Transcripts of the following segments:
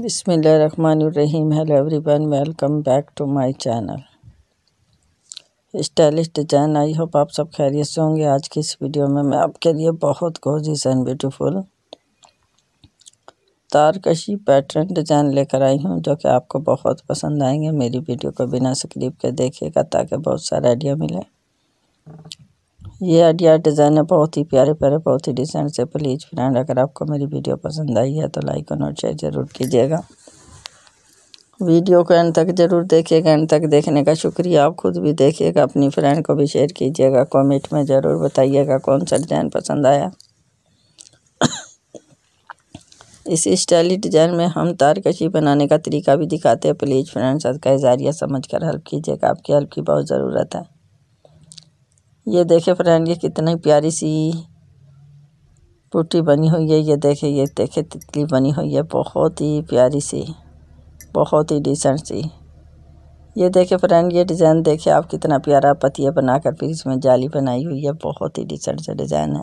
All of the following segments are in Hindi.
बिसमीम hello everyone welcome back to my channel stylish design I hope आप सब खैरियत से होंगे आज की इस वीडियो में मैं आपके लिए बहुत गोजिस एंड ब्यूटीफुल तारकशी पैटर्न डिज़ाइन लेकर आई हूँ जो कि आपको बहुत पसंद आएंगे मेरी वीडियो को बिना स्क्रिप के देखिएगा ताकि बहुत सारा आइडिया मिले ये आइडिया डिज़ाइन है बहुत ही प्यारे प्यारे बहुत ही डिजाइन से प्लीज फ्रेंड अगर आपको मेरी वीडियो पसंद आई है तो लाइक और शेयर जरूर कीजिएगा वीडियो को एंड तक जरूर देखिएगा एंड तक देखने का शुक्रिया आप खुद भी देखिएगा अपनी फ्रेंड को भी शेयर कीजिएगा कमेंट में ज़रूर बताइएगा कौन सा डिज़ाइन पसंद आया इस स्टाइली डिज़ाइन में हम तारकशी बनाने का तरीका भी दिखाते हैं प्लीज़ फ्रेंड सद का इजारिया समझ कर हेल्प कीजिएगा आपकी हेल्प की बहुत ज़रूरत है ये देखे फ्रेंड ये कितनी प्यारी सी पुट्टी बनी हुई है ये देखे ये देखे तितली बनी हुई है बहुत ही प्यारी सी बहुत ही डिसेंट सी ये देखे फ्रेंड ये डिज़ाइन देखे आप कितना प्यारा पतिया बनाकर फिर इसमें जाली बनाई हुई है बहुत ही डिसेंट सा डिज़ाइन है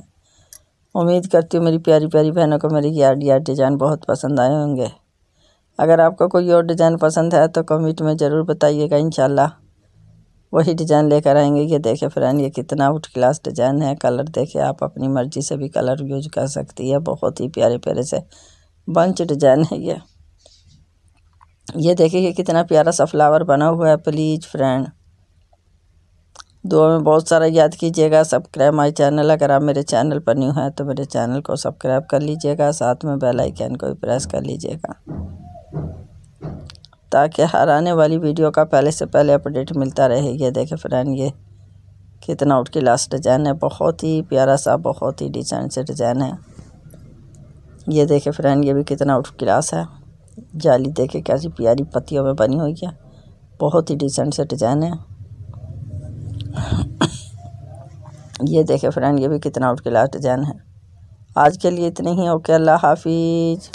उम्मीद करती हूँ मेरी प्यारी प्यारी बहनों को मेरे यार यार डिज़ाइन बहुत पसंद आए होंगे अगर आपको कोई और डिज़ाइन पसंद है तो कमेंट में ज़रूर बताइएगा इंशाल्लाह वही डिज़ाइन लेकर आएंगे ये देखे फ्रेंड ये कितना आउट क्लास डिज़ाइन है कलर देखे आप अपनी मर्जी से भी कलर यूज कर सकती है बहुत ही प्यारे प्यारे से बंच डिज़ाइन है ये ये देखे ये कितना प्यारा सा फ्लावर बना हुआ है प्लीज़ फ्रेंड दुआ में बहुत सारा याद कीजिएगा सब्सक्राइब माय चैनल अगर आप मेरे चैनल पर न्यू हैं तो मेरे चैनल को सब्सक्राइब कर लीजिएगा साथ में बेल आइकन को भी प्रेस कर लीजिएगा ताकि हर आने वाली वीडियो का पहले से पहले अपडेट मिलता रहे ये देखें फ्रेंड ये कितना उठ की लास्ट डिज़ाइन है बहुत ही प्यारा सा बहुत ही डिजाइन से डिज़ाइन है ये देखें फ्रेंड ये भी कितना उठ क्लास है जाली देखे कैसी प्यारी पत्तियों में बनी हुई है बहुत ही डिसेंट से डिज़ाइन है ये देखे फ्रेंड ये भी कितना आउट क्लास डिज़ाइन है आज के लिए इतने ही ओके अल्लाह हाफिज़